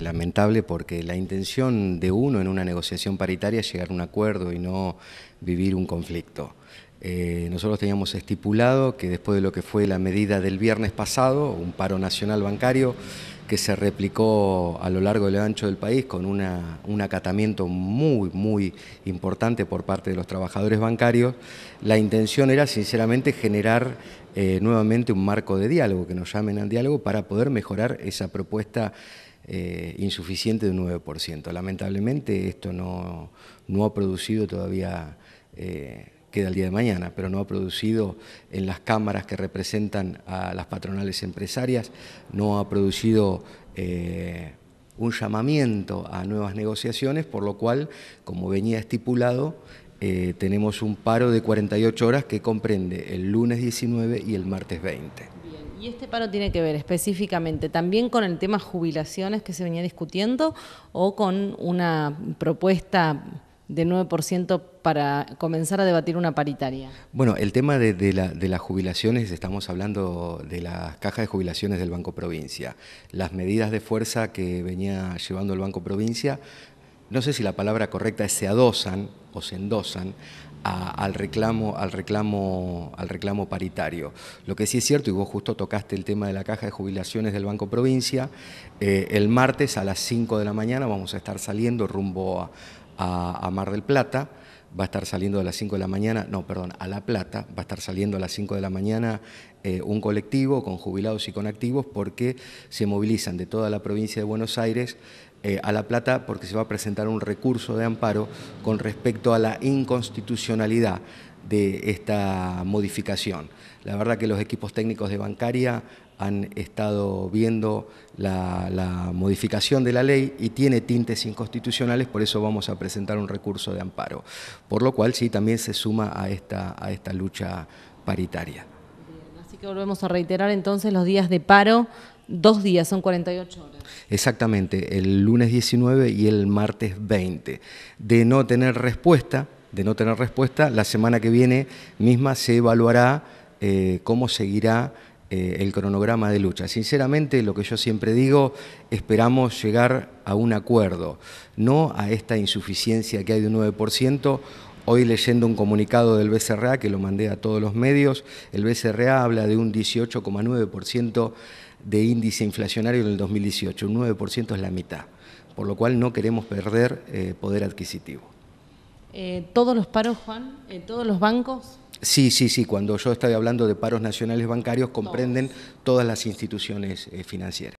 Lamentable porque la intención de uno en una negociación paritaria es llegar a un acuerdo y no vivir un conflicto. Eh, nosotros teníamos estipulado que después de lo que fue la medida del viernes pasado, un paro nacional bancario que se replicó a lo largo del ancho del país con un acatamiento muy, muy importante por parte de los trabajadores bancarios, la intención era sinceramente generar eh, nuevamente un marco de diálogo, que nos llamen al diálogo para poder mejorar esa propuesta eh, insuficiente de un 9%. Lamentablemente esto no, ha producido todavía, eh, queda el día de mañana, pero no ha producido en las cámaras que representan a las patronales empresarias, no ha producido... Eh, un llamamiento a nuevas negociaciones, por lo cual, como venía estipulado, tenemos un paro de 48 horas que comprende el lunes 19 y el martes 20. ¿Y este paro tiene que ver específicamente también con el tema jubilaciones que se venía discutiendo o con una propuesta de 9% para comenzar a debatir una paritaria? Bueno, el tema de, las jubilaciones, estamos hablando de las cajas de jubilaciones del Banco Provincia. Las medidas de fuerza que venía llevando el Banco Provincia no sé si la palabra correcta es se adosan o se endosan al, reclamo, al, reclamo, al reclamo paritario. Lo que sí es cierto, y vos justo tocaste el tema de la caja de jubilaciones del Banco Provincia, eh, el martes a las 5 de la mañana vamos a estar saliendo rumbo a, Mar del Plata va a estar saliendo a las 5 de la mañana, no, perdón, a La Plata, va a estar saliendo a las 5 de la mañana eh, un colectivo con jubilados y con activos porque se movilizan de toda la provincia de Buenos Aires eh, a La Plata porque se va a presentar un recurso de amparo con respecto a la inconstitucionalidad de esta modificación. La verdad que los equipos técnicos de bancaria han estado viendo la, modificación de la ley y tiene tintes inconstitucionales, por eso vamos a presentar un recurso de amparo, por lo cual sí también se suma a esta, a esta lucha paritaria. así que volvemos a reiterar entonces los días de paro dos días, son 48 horas. Exactamente, el lunes 19 y el martes 20. De no tener respuesta, de no tener respuesta, la semana que viene misma se evaluará eh, cómo seguirá eh, el cronograma de lucha. Sinceramente, lo que yo siempre digo, esperamos llegar a un acuerdo, no a esta insuficiencia que hay de un 9%, Hoy leyendo un comunicado del BCRA que lo mandé a todos los medios, el BCRA habla de un 18,9% de índice inflacionario en el 2018, un 9% es la mitad, por lo cual no queremos perder eh, poder adquisitivo. Eh, ¿Todos los paros, Juan? Eh, ¿Todos los bancos? Sí, sí, sí, cuando yo estoy hablando de paros nacionales bancarios comprenden todas las instituciones financieras.